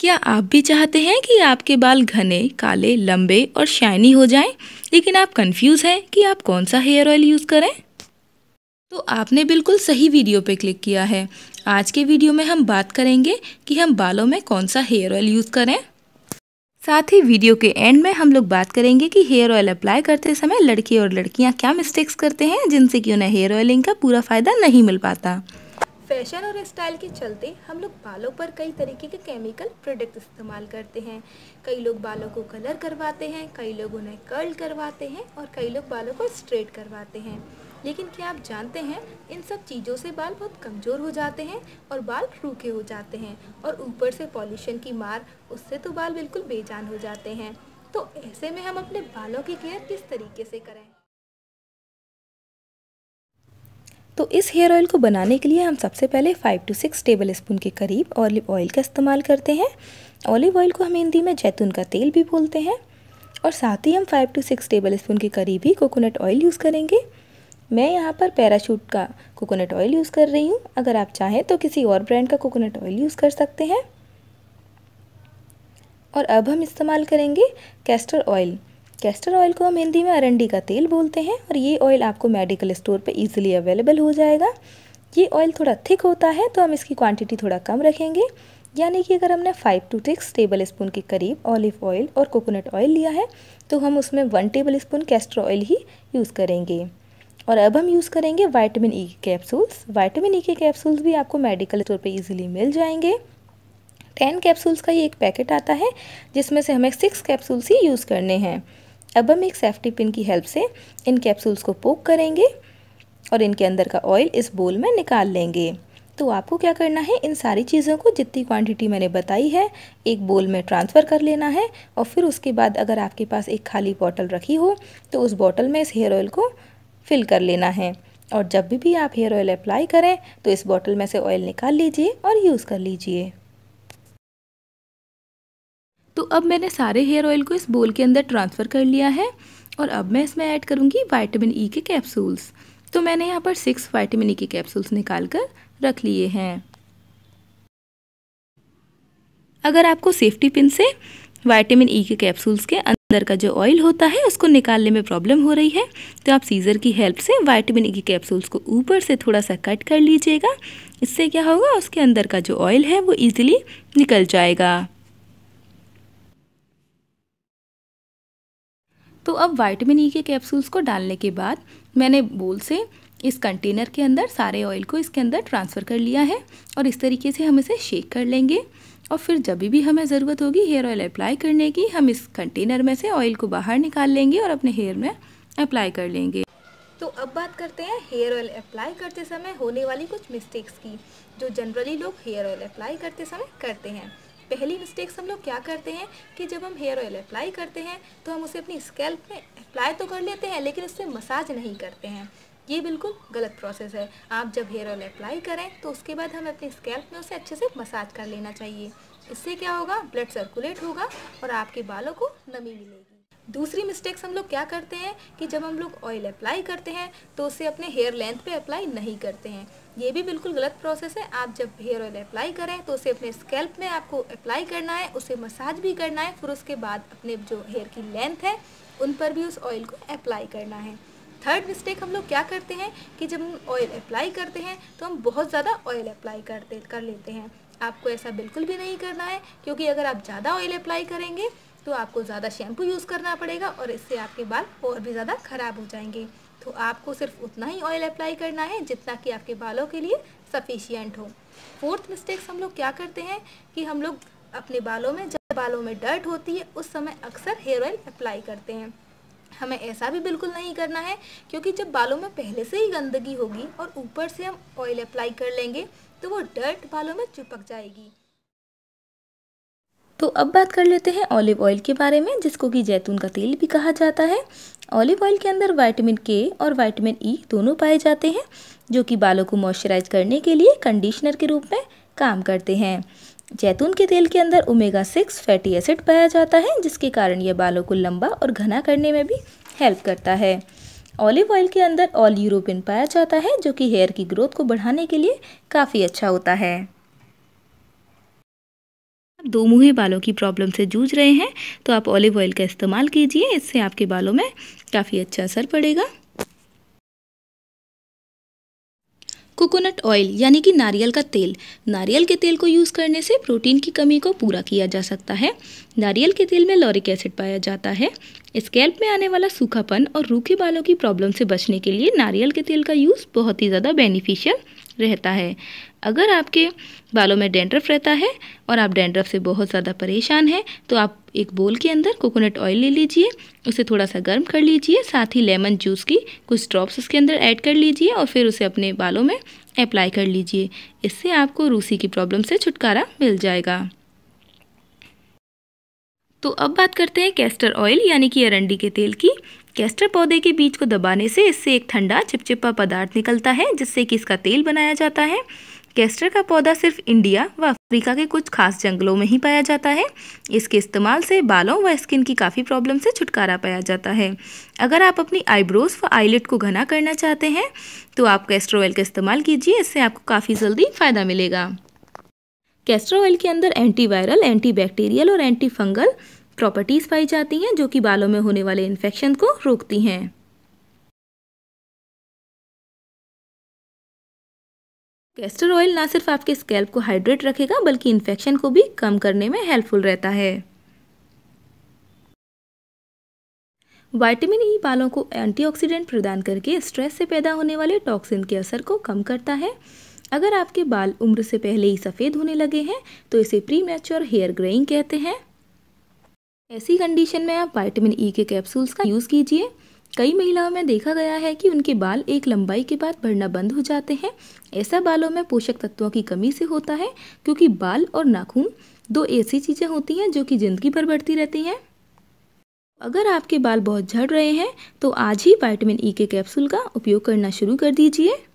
क्या आप भी चाहते हैं कि आपके बाल घने काले लंबे और शाइनी हो जाएं, लेकिन आप कंफ्यूज हैं कि आप कौन सा हेयर ऑयल यूज़ करें तो आपने बिल्कुल सही वीडियो पे क्लिक किया है आज के वीडियो में हम बात करेंगे कि हम बालों में कौन सा हेयर ऑयल यूज़ करें साथ ही वीडियो के एंड में हम लोग बात करेंगे कि हेयर ऑयल अप्लाई करते समय लड़के और लड़कियाँ क्या मिस्टेक्स करते हैं जिनसे कि उन्हें हेयर ऑयलिंग का पूरा फ़ायदा नहीं मिल पाता फैशन और स्टाइल के चलते हम लोग बालों पर कई तरीके के केमिकल प्रोडक्ट इस्तेमाल करते हैं कई लोग बालों को कलर करवाते हैं कई लोग उन्हें कर्ल करवाते हैं और कई लोग बालों को स्ट्रेट करवाते हैं लेकिन क्या आप जानते हैं इन सब चीज़ों से बाल बहुत कमज़ोर हो जाते हैं और बाल रूखे हो जाते हैं और ऊपर से पॉल्यूशन की मार उससे तो बाल बिल्कुल बेजान हो जाते हैं तो ऐसे में हम अपने बालों की केयर किस तरीके से करें तो इस हेयर ऑयल को बनाने के लिए हम सबसे पहले five to six tablespoon के करीब ऑलिव ऑयल का इस्तेमाल करते हैं ऑलिव ऑयल को हम हिंदी में जैतून का तेल भी बोलते हैं और साथ ही हम five to six tablespoon के करीब ही कोकोनट ऑयल यूज़ करेंगे मैं यहाँ पर पैराशूट का कोकोनट ऑयल यूज़ कर रही हूँ अगर आप चाहें तो किसी और ब्रांड का कोकोनट ऑयल यूज़ कर सकते हैं और अब हम इस्तेमाल करेंगे कैस्टर ऑयल कैस्टर ऑयल को हम हिंदी में अरंडी का तेल बोलते हैं और ये ऑयल आपको मेडिकल स्टोर पर ईजिली अवेलेबल हो जाएगा ये ऑयल थोड़ा थिक होता है तो हम इसकी क्वांटिटी थोड़ा कम रखेंगे यानी कि अगर हमने five to six tablespoon के करीब ऑलिव ऑयल और कोकोनट ऑयल लिया है तो हम उसमें one tablespoon castor oil ही यूज़ करेंगे और अब हम यूज़ करेंगे वाइटमिन ई e e के कैप्सूल्स वाइटमिन ई के कैप्सूल्स भी आपको मेडिकल स्टोर पर ईज़िली मिल जाएंगे टेन कैप्सूल्स का ये एक पैकेट आता है जिसमें से हमें सिक्स कैप्सूल्स ही यूज़ करने हैं अब हम एक सेफ्टी पिन की हेल्प से इन कैप्सूल्स को पोक करेंगे और इनके अंदर का ऑयल इस बोल में निकाल लेंगे तो आपको क्या करना है इन सारी चीज़ों को जितनी क्वांटिटी मैंने बताई है एक बोल में ट्रांसफ़र कर लेना है और फिर उसके बाद अगर आपके पास एक खाली बॉटल रखी हो तो उस बॉटल में इस हेयर ऑयल को फिल कर लेना है और जब भी, भी आप हेयर ऑयल अप्लाई करें तो इस बॉटल में से ऑयल निकाल लीजिए और यूज़ कर लीजिए अब मैंने सारे हेयर ऑयल को इस बोल के अंदर ट्रांसफ़र कर लिया है और अब मैं इसमें ऐड करूँगी वाइटामिन ई के कैप्सूल्स तो मैंने यहाँ पर सिक्स वाइटामिन ई के कैप्सूल्स निकाल कर रख लिए हैं अगर आपको सेफ्टी पिन से वाइटामिन ई e के कैप्सूल्स के अंदर का जो ऑयल होता है उसको निकालने में प्रॉब्लम हो रही है तो आप सीज़र की हेल्प से वाइटामिन ई e के कैप्सूल्स को ऊपर से थोड़ा सा कट कर लीजिएगा इससे क्या होगा उसके अंदर का जो ऑयल है वो ईजिली निकल जाएगा तो अब वाइटमिन ई e के कैप्सूल्स को डालने के बाद मैंने बोल से इस कंटेनर के अंदर सारे ऑयल को इसके अंदर ट्रांसफ़र कर लिया है और इस तरीके से हम इसे शेक कर लेंगे और फिर जब भी हमें ज़रूरत होगी हेयर ऑयल अप्लाई करने की हम इस कंटेनर में से ऑयल को बाहर निकाल लेंगे और अपने हेयर में अप्लाई कर लेंगे तो अब बात करते हैं हेयर ऑयल अप्लाई करते समय होने वाली कुछ मिस्टेक्स की जो जनरली लोग हेयर ऑयल अप्लाई करते समय करते हैं पहली मिस्टेक्स हम लोग क्या करते हैं कि जब हम हेयर ऑयल अप्लाई करते हैं तो हम उसे अपनी स्कैल्प में अप्लाई तो कर लेते हैं लेकिन उससे मसाज नहीं करते हैं ये बिल्कुल गलत प्रोसेस है आप जब हेयर ऑयल अप्लाई करें तो उसके बाद हमें अपनी स्कैल्प में उसे अच्छे से मसाज कर लेना चाहिए इससे क्या होगा ब्लड सर्कुलेट होगा और आपके बालों को नमी मिलेगी दूसरी मिस्टेक्स हम लोग क्या करते हैं कि जब हम लोग ऑयल अप्लाई करते हैं तो उसे अपने हेयर लेंथ पे अप्लाई नहीं करते हैं ये भी बिल्कुल गलत प्रोसेस है आप जब हेयर ऑयल अप्लाई करें तो उसे अपने स्कैल्प में आपको अप्लाई करना है उसे मसाज भी करना है फिर उसके बाद अपने जो हेयर की लेंथ है उन पर भी उस ऑयल को अप्लाई करना है थर्ड मिस्टेक हम लोग क्या करते हैं कि जब हम ऑयल अप्लाई करते हैं तो हम बहुत ज़्यादा ऑयल अप्लाई करते कर लेते हैं आपको ऐसा बिल्कुल भी नहीं करना है क्योंकि अगर आप ज़्यादा ऑयल अप्लाई करेंगे तो आपको ज़्यादा शैम्पू यूज़ करना पड़ेगा और इससे आपके बाल और भी ज़्यादा ख़राब हो जाएंगे तो आपको सिर्फ उतना ही ऑयल अप्लाई करना है जितना कि आपके बालों के लिए सफिशियंट हो फोर्थ मिस्टेक्स हम लोग क्या करते हैं कि हम लोग अपने बालों में जब बालों में डर्ट होती है उस समय अक्सर हेयर ऑयल अप्लाई करते हैं हमें ऐसा भी बिल्कुल नहीं करना है क्योंकि जब बालों में पहले से ही गंदगी होगी और ऊपर से हम ऑयल अप्लाई कर लेंगे तो वो डर्ट बालों में चिपक जाएगी तो अब बात कर लेते हैं ऑलिव ऑयल के बारे में जिसको कि जैतून का तेल भी कहा जाता है ऑलिव ऑयल के अंदर वाइटामिन के और वाइटामिन ई e दोनों पाए जाते हैं जो कि बालों को मॉइस्चराइज करने के लिए कंडीशनर के रूप में काम करते हैं जैतून के तेल के अंदर ओमेगा सिक्स फैटी एसिड पाया जाता है जिसके कारण यह बालों को लंबा और घना करने में भी हेल्प करता है ऑलिव ऑयल के अंदर ऑल यूरोपियन पाया जाता है जो कि हेयर की ग्रोथ को बढ़ाने के लिए काफ़ी अच्छा होता है दो मुहे बालों की प्रॉब्लम से जूझ रहे हैं तो आप ऑलिव ऑयल का इस्तेमाल कीजिए इससे आपके बालों में काफ़ी अच्छा असर पड़ेगा कोकोनट ऑयल यानी कि नारियल का तेल नारियल के तेल को यूज़ करने से प्रोटीन की कमी को पूरा किया जा सकता है नारियल के तेल में लॉरिक एसिड पाया जाता है स्कैल्प में आने वाला सूखापन और रूखे बालों की प्रॉब्लम से बचने के लिए नारियल के तेल का यूज़ बहुत ही ज़्यादा बेनिफिशियल रहता है अगर आपके बालों में डेंड्रफ रहता है और आप डेंड्रफ से बहुत ज़्यादा परेशान हैं तो आप एक बोल के अंदर कोकोनट ऑयल ले लीजिए उसे थोड़ा सा गर्म कर लीजिए साथ ही लेमन जूस की कुछ ड्रॉप्स उसके अंदर ऐड कर लीजिए और फिर उसे अपने बालों में अप्लाई कर लीजिए इससे आपको रूसी की प्रॉब्लम से छुटकारा मिल जाएगा तो अब बात करते हैं कैस्टर ऑयल यानी कि अरंडी के तेल की कैस्टर पौधे के बीज को दबाने से इससे एक ठंडा चिपचिपा पदार्थ निकलता है जिससे कि इसका तेल बनाया जाता है कैस्टर का पौधा सिर्फ इंडिया व अफ्रीका के कुछ खास जंगलों में ही पाया जाता है इसके इस्तेमाल से बालों व स्किन की काफ़ी प्रॉब्लम से छुटकारा पाया जाता है अगर आप अपनी आईब्रोज व आईलेट को घना करना चाहते हैं तो आप कैस्टर ऑयल का इस्तेमाल कीजिए इससे आपको काफ़ी जल्दी फ़ायदा मिलेगा कैस्टर ऑयल के अंदर एंटीवायरल एंटीबैक्टीरियल और एंटी फंगल प्रॉपर्टीज़ पाई जाती हैं जो कि बालों में होने वाले इन्फेक्शन को रोकती हैं कैस्टर ऑयल ना सिर्फ आपके स्कैल्प को हाइड्रेट रखेगा बल्कि इन्फेक्शन को भी कम करने में हेल्पफुल रहता है वाइटामिन ई e बालों को एंटीऑक्सीडेंट प्रदान करके स्ट्रेस से पैदा होने वाले टॉक्सिन के असर को कम करता है अगर आपके बाल उम्र से पहले ही सफ़ेद होने लगे हैं तो इसे प्री मैच्योर हेयर ग्रेइंग कहते हैं ऐसी कंडीशन में आप वाइटामिन ई e के कैप्सूल्स का यूज़ कीजिए कई महिलाओं में देखा गया है कि उनके बाल एक लंबाई के बाद बढ़ना बंद हो जाते हैं ऐसा बालों में पोषक तत्वों की कमी से होता है क्योंकि बाल और नाखून दो ऐसी चीज़ें होती हैं जो कि ज़िंदगी भर बढ़ती रहती हैं अगर आपके बाल बहुत झड़ रहे हैं तो आज ही विटामिन ई e के कैप्सूल का उपयोग करना शुरू कर दीजिए